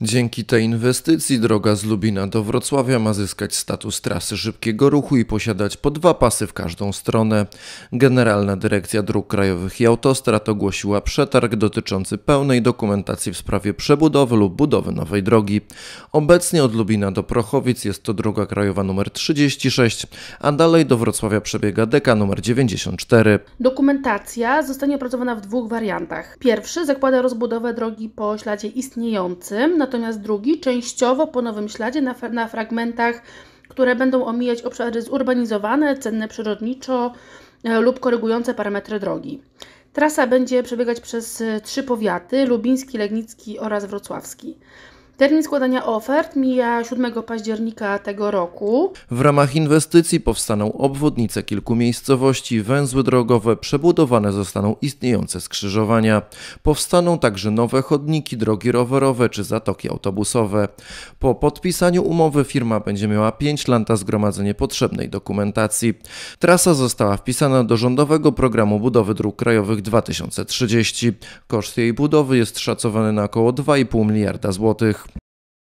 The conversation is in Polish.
Dzięki tej inwestycji droga z Lubina do Wrocławia ma zyskać status trasy szybkiego ruchu i posiadać po dwa pasy w każdą stronę. Generalna Dyrekcja Dróg Krajowych i Autostrad ogłosiła przetarg dotyczący pełnej dokumentacji w sprawie przebudowy lub budowy nowej drogi. Obecnie od Lubina do Prochowic jest to droga krajowa nr 36, a dalej do Wrocławia przebiega deka nr 94. Dokumentacja zostanie opracowana w dwóch wariantach. Pierwszy zakłada rozbudowę drogi po śladzie istniejącym, natomiast drugi częściowo po nowym śladzie na, na fragmentach, które będą omijać obszary zurbanizowane, cenne przyrodniczo e, lub korygujące parametry drogi. Trasa będzie przebiegać przez e, trzy powiaty: lubiński, legnicki oraz wrocławski. Termin składania ofert mija 7 października tego roku. W ramach inwestycji powstaną obwodnice kilku miejscowości, węzły drogowe, przebudowane zostaną istniejące skrzyżowania. Powstaną także nowe chodniki, drogi rowerowe czy zatoki autobusowe. Po podpisaniu umowy firma będzie miała 5 lat na zgromadzenie potrzebnej dokumentacji. Trasa została wpisana do rządowego programu budowy dróg krajowych 2030. Koszt jej budowy jest szacowany na około 2,5 miliarda złotych.